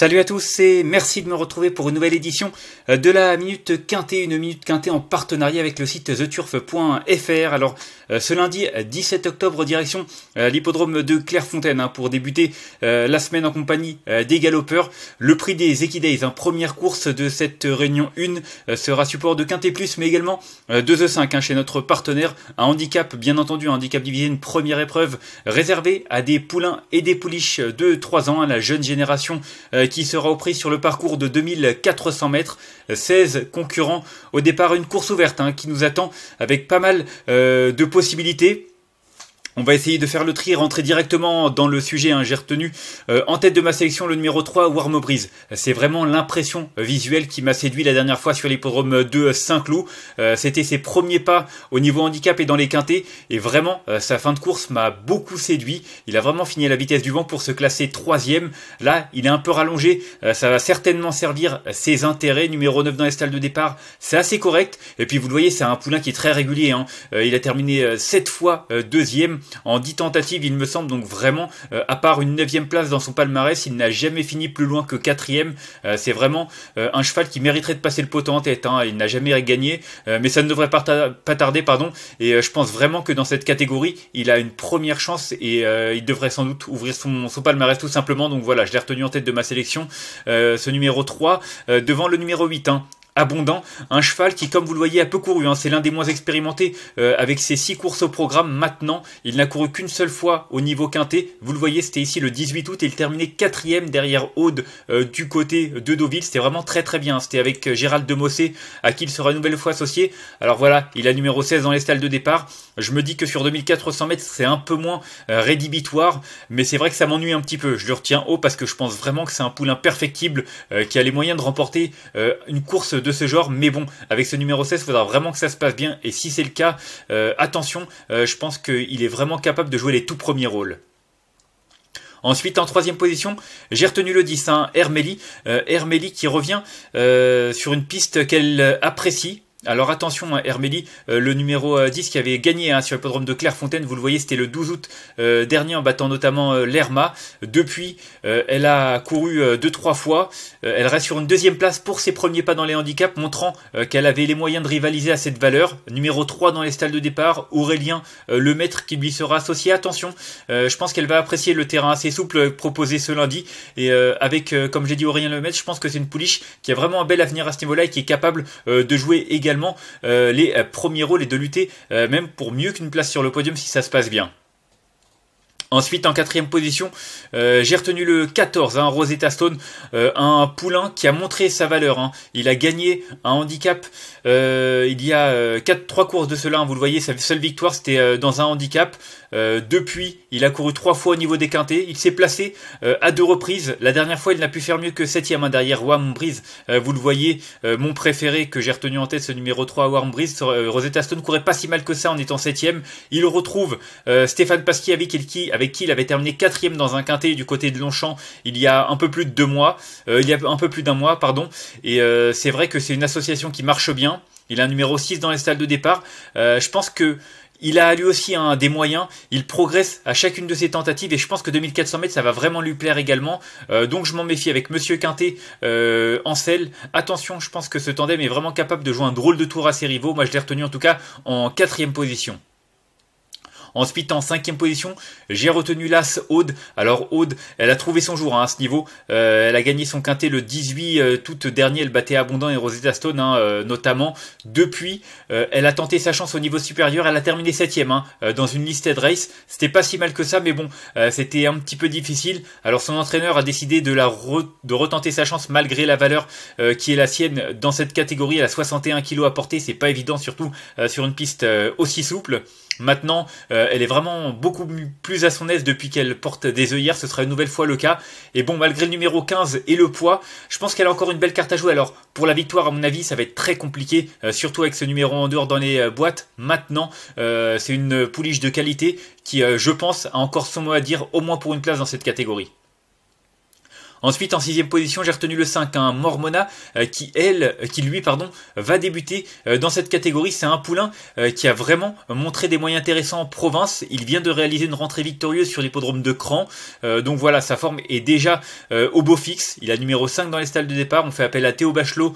Salut à tous et merci de me retrouver pour une nouvelle édition euh, de la Minute Quintée, une Minute Quintée en partenariat avec le site theturf.fr. Alors euh, ce lundi 17 euh, octobre, direction l'hippodrome de Clairefontaine hein, pour débuter la semaine en compagnie des galopeurs. Le prix des Equidays, hein, première course de cette réunion 1, sera support de Quintée, Plus mais également de The 5 hein, chez notre partenaire. Un handicap bien entendu, un handicap divisé, une première épreuve réservée à des poulains et des pouliches de 3 ans, la jeune génération qui sera au prix sur le parcours de 2400 mètres. 16 concurrents au départ, une course ouverte hein, qui nous attend avec pas mal euh, de possibilités. On va essayer de faire le tri et rentrer directement dans le sujet. Hein. J'ai retenu euh, en tête de ma sélection le numéro 3, Warmobrise. C'est vraiment l'impression visuelle qui m'a séduit la dernière fois sur l'hippodrome de Saint-Cloud. Euh, c'était ses premiers pas au niveau handicap et dans les quintés. Et vraiment, euh, sa fin de course m'a beaucoup séduit. Il a vraiment fini à la vitesse du vent pour se classer troisième. Là, il est un peu rallongé. ça va certainement servir ses intérêts. Numéro 9 dans les stalles de départ, c'est assez correct. Et puis vous le voyez, c'est un poulain qui est très régulier. Hein. il a terminé 7 fois deuxième en dix tentatives, il me semble. Donc vraiment, euh, à part une neuvième place dans son palmarès, il n'a jamais fini plus loin que quatrième. Euh, c'est vraiment euh, un cheval qui mériterait de passer le pot en tête. Hein. Il n'a jamais gagné, mais ça ne devrait pas, tarder. pardon. Et je pense vraiment que dans cette catégorie, il a une première chance et il devrait sans doute ouvrir son, palmarès tout simplement. Donc voilà, je l'ai retenu en tête de ma sélection. ce numéro 3, devant le numéro 8. Hein abondant. Un cheval qui, comme vous le voyez, a peu couru. Hein. C'est l'un des moins expérimentés euh, avec ses 6 courses au programme. Maintenant, il n'a couru qu'une seule fois au niveau quintet. Vous le voyez, c'était ici le 18 août et il terminait quatrième derrière Aude euh, du côté de Deauville. C'était vraiment très très bien. C'était avec euh, Gérald de Mossé à qui il sera une nouvelle fois associé. Alors voilà, il a numéro 16 dans les stalles de départ. Je me dis que sur 2400 mètres, c'est un peu moins rédhibitoire, mais c'est vrai que ça m'ennuie un petit peu. Je le retiens haut parce que je pense vraiment que c'est un poulain perfectible qui a les moyens de remporter une course de ce genre, mais bon, avec ce numéro 16, il faudra vraiment que ça se passe bien, et si c'est le cas, euh, attention, euh, je pense qu'il est vraiment capable de jouer les tout premiers rôles. Ensuite, en troisième position, j'ai retenu le 10, hein, Hermélie. Euh, Hermélie qui revient sur une piste qu'elle apprécie, alors attention, hein, Hermélie, euh, le numéro 10 euh, qui avait gagné hein, sur podium de Clairefontaine, vous le voyez, c'était le 12 août euh, dernier en battant notamment l'Erma. Depuis, elle a couru deux trois fois. elle reste sur une deuxième place pour ses premiers pas dans les handicaps, montrant qu'elle avait les moyens de rivaliser à cette valeur. Numéro 3 dans les stalles de départ, Aurélien le maître qui lui sera associé. Attention, je pense qu'elle va apprécier le terrain assez souple proposé ce lundi. Et avec, comme j'ai dit, Aurélien le maître, je pense que c'est une pouliche qui a vraiment un bel avenir à ce niveau-là et qui est capable de jouer également également euh, les euh, premiers rôles et de lutter euh, même pour mieux qu'une place sur le podium si ça se passe bien. Ensuite, en quatrième position, euh, j'ai retenu le 14, hein, Rosetta Stone, euh, un poulain qui a montré sa valeur. Hein. Il a gagné un handicap euh, il y a quatre, trois courses de cela. Hein. vous le voyez, sa seule victoire, c'était dans un handicap. depuis, il a couru trois fois au niveau des quintés. Il s'est placé à deux reprises. La dernière fois, il n'a pu faire mieux que 7 septième hein, derrière Warm Breeze. vous le voyez, mon préféré que j'ai retenu en tête, ce numéro 3 Warm Breeze. Rosetta Stone courait pas si mal que ça en étant 7 septième. Il retrouve Stéphane Pasquier avec qui avec qui il avait terminé quatrième dans un quintet du côté de Longchamp il y a un peu plus de deux mois, euh, il y a un peu plus d'un mois, pardon. Et euh, c'est vrai que c'est une association qui marche bien. Il a un numéro 6 dans les salles de départ. Euh, je pense que il a lui aussi des moyens, il progresse à chacune de ses tentatives et je pense que 2400 mètres ça va vraiment lui plaire également. donc je m'en méfie avec Monsieur Quintet, en selle, Attention, je pense que ce tandem est vraiment capable de jouer un drôle de tour à ses rivaux. Moi je l'ai retenu en tout cas en quatrième position. Ensuite, en cinquième position, j'ai retenu l'As Aude. Alors Aude, elle a trouvé son jour hein, à ce niveau. Euh, elle a gagné son quintet le 18 août euh, dernier. Elle battait Abondant et Rosetta Stone hein, euh, notamment. Depuis, elle a tenté sa chance au niveau supérieur. Elle a terminé septième hein, dans une de race. C'était pas si mal que ça, mais bon, c'était un petit peu difficile. Alors son entraîneur a décidé de la de retenter sa chance malgré la valeur qui est la sienne dans cette catégorie. Elle a 61 kg à porter. C'est pas évident surtout sur une piste aussi souple. Maintenant, euh, elle est vraiment beaucoup plus à son aise depuis qu'elle porte des œillères, ce sera une nouvelle fois le cas. Et bon, malgré le numéro 15 et le poids, je pense qu'elle a encore une belle carte à jouer. Alors, pour la victoire, à mon avis, ça va être très compliqué, euh, surtout avec ce numéro en dehors dans les euh, boîtes. Maintenant, c'est une pouliche de qualité qui, je pense, a encore son mot à dire, au moins pour une place dans cette catégorie. Ensuite, en sixième position, j'ai retenu le 5, un hein, Mormona, euh, qui elle, euh, qui lui, pardon, va débuter euh, dans cette catégorie. C'est un poulain qui a vraiment montré des moyens intéressants en province. Il vient de réaliser une rentrée victorieuse sur l'hippodrome de Cran. donc voilà, sa forme est déjà au beau fixe. Il a numéro 5 dans les stalles de départ. On fait appel à Théo Bachelot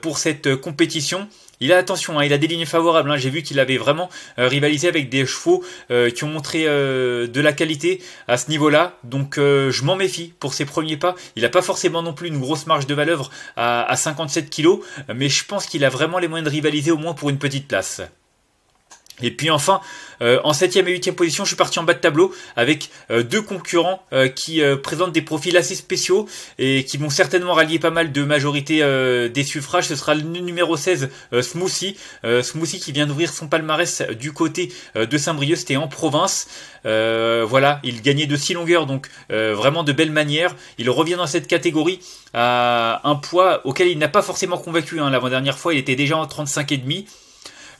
pour cette compétition. Il a attention, hein, il a des lignes favorables. Hein. J'ai vu qu'il avait vraiment euh, rivalisé avec des chevaux euh, qui ont montré euh, de la qualité à ce niveau-là. Donc je m'en méfie pour ses premiers pas. Il n'a pas forcément non plus une grosse marge de valeur à, à 57 kg, mais je pense qu'il a vraiment les moyens de rivaliser au moins pour une petite place. Et puis enfin, euh, en 7 et 8 position, je suis parti en bas de tableau avec euh, deux concurrents euh, qui présentent des profils assez spéciaux et qui vont certainement rallier pas mal de majorité des suffrages. Ce sera le numéro 16, Smoothie. Smoothie qui vient d'ouvrir son palmarès du côté de Saint-Brieuc, c'était en province. voilà, il gagnait de 6 longueurs, donc vraiment de belles manières. Il revient dans cette catégorie à un poids auquel il n'a pas forcément convaincu. Hein. L'avant-dernière fois, il était déjà en 35,5.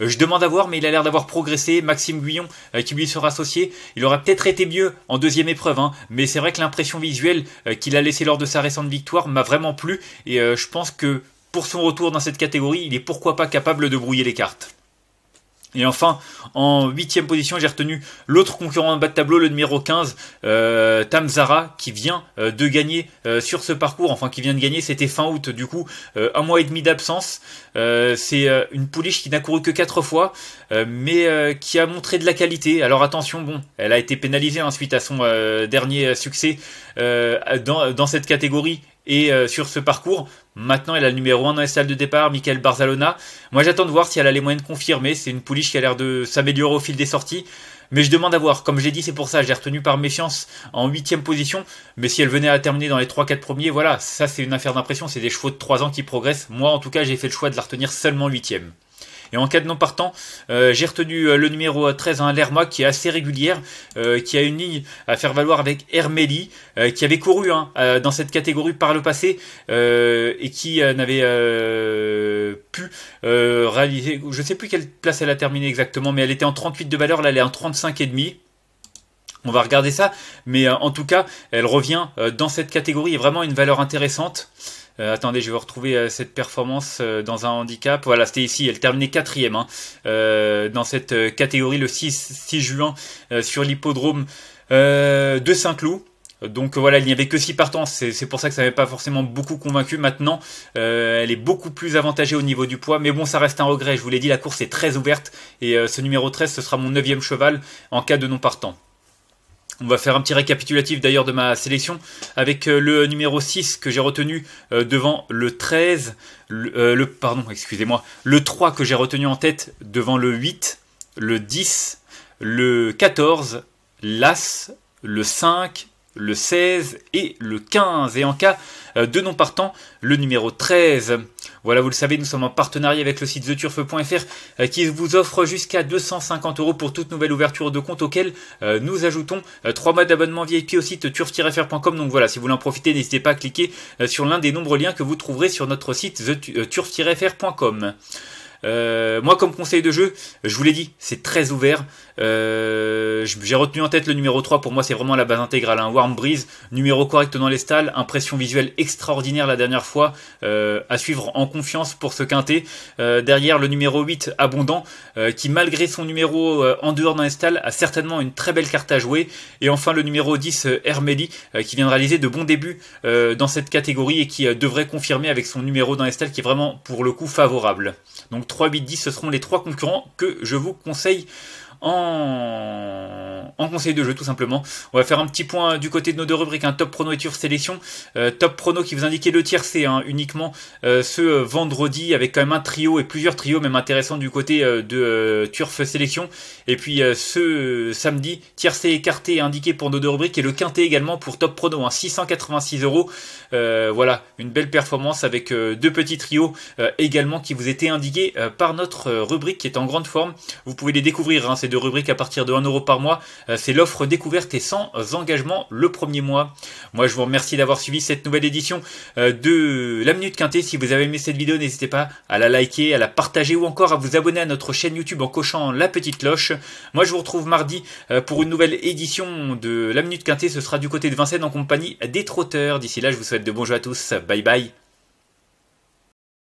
Euh, je demande à voir, mais il a l'air d'avoir progressé. Maxime Guyon, euh, qui lui sera associé, il aurait peut-être été mieux en deuxième épreuve, hein, mais c'est vrai que l'impression visuelle euh, qu'il a laissée lors de sa récente victoire m'a vraiment plu, et je pense que pour son retour dans cette catégorie, il est pourquoi pas capable de brouiller les cartes. Et enfin, en huitième position, j'ai retenu l'autre concurrent en bas de tableau, le numéro 15, euh, Tamzara, qui vient euh, de gagner euh, sur ce parcours, enfin qui vient de gagner, c'était fin août, du coup, euh, un mois et demi d'absence. c'est une pouliche qui n'a couru que quatre fois, mais qui a montré de la qualité. Alors attention, bon, elle a été pénalisée ensuite hein, suite à son dernier succès dans, cette catégorie, et euh, sur ce parcours, maintenant elle a le numéro 1 dans les salles de départ, Michael Barzalona. Moi j'attends de voir si elle a les moyens de confirmer. C'est une pouliche qui a l'air de s'améliorer au fil des sorties. Mais je demande à voir. Comme j'ai dit, c'est pour ça, j'ai retenu par méfiance en huitième position. Mais si elle venait à terminer dans les 3-4 premiers, voilà, ça c'est une affaire d'impression. C'est des chevaux de 3 ans qui progressent. Moi en tout cas, j'ai fait le choix de la retenir seulement huitième. Et en cas de non partant, euh, j'ai retenu euh, le numéro 13, euh, à hein, Lerma, qui est assez régulière, qui a une ligne à faire valoir avec Hermeli, qui avait couru hein, dans cette catégorie par le passé et qui n'avait pu réaliser, je ne sais plus quelle place elle a terminé exactement, mais elle était en 38 de valeur, là elle est en 35,5, On va regarder ça, mais en tout cas, elle revient dans cette catégorie, est vraiment une valeur intéressante. Euh, attendez, je vais retrouver euh, cette performance euh, dans un handicap. Voilà, c'était ici, elle terminait quatrième hein. dans cette catégorie le 6, juin sur l'hippodrome de Saint-Cloud. Donc voilà, il n'y avait que 6 partants, c'est pour ça que ça n'avait pas forcément beaucoup convaincu. Maintenant, elle est beaucoup plus avantagée au niveau du poids, mais bon, ça reste un regret. Je vous l'ai dit, la course est très ouverte et ce numéro 13, ce sera mon neuvième cheval en cas de non partant. On va faire un petit récapitulatif d'ailleurs de ma sélection avec euh, le numéro 6 que j'ai retenu euh, devant le 13, euh, le, pardon, excusez-moi, le 3 que j'ai retenu en tête devant le 8, le 10, le 14, l'As, le 5, le 16 et le 15. Et en cas euh, de non partant, le numéro 13. Voilà, vous le savez, nous sommes en partenariat avec le site theturf.fr euh, qui vous offre jusqu'à 250 euros pour toute nouvelle ouverture de compte auquel euh, nous ajoutons 3 mois d'abonnement VIP au site turf-fr.com. Donc voilà, si vous voulez en profiter, n'hésitez pas à cliquer sur l'un des nombreux liens que vous trouverez sur notre site theturf-fr.com. Euh, moi, comme conseil de jeu, je vous l'ai dit, c'est très ouvert. Euh, j'ai retenu en tête le numéro 3, pour moi c'est vraiment la base intégrale. Un hein. Warm Breeze, numéro correct dans les stalles, impression visuelle extraordinaire la dernière fois, euh, à suivre en confiance pour ce quintet. Euh, derrière le numéro 8, Abondant, qui malgré son numéro en dehors d'un stalls a certainement une très belle carte à jouer. Et enfin le numéro 10, Hermeli, qui vient de réaliser de bons débuts dans cette catégorie et qui devrait confirmer avec son numéro dans les stalls qui est vraiment pour le coup favorable. Donc 3, 8, 10, ce seront les trois concurrents que je vous conseille en, conseil de jeu tout simplement. On va faire un petit point du côté de nos deux rubriques, un hein. top prono et turf sélection. Euh, top prono qui vous indiquait le tiercé hein, uniquement euh, ce euh, vendredi avec quand même un trio et plusieurs trios même intéressants du côté de Turf Sélection. Et puis ce samedi, tiercé écarté indiqué pour nos deux rubriques et le quintet également pour top prono, 686 hein. euros. Voilà, une belle performance avec deux petits trios également qui vous étaient indiqués par notre rubrique qui est en grande forme. Vous pouvez les découvrir, de rubrique à partir de 1 euro par mois. Euh, c'est l'offre découverte et sans engagement le premier mois. Moi, je vous remercie d'avoir suivi cette nouvelle édition euh, de La Minute Quintée. Si vous avez aimé cette vidéo, n'hésitez pas à la liker, à la partager ou encore à vous abonner à notre chaîne YouTube en cochant la petite cloche. Moi, je vous retrouve mardi euh, pour une nouvelle édition de La Minute Quintée. Ce sera du côté de Vincennes en compagnie des trotteurs. D'ici là, je vous souhaite de bons jeux à tous. Bye bye.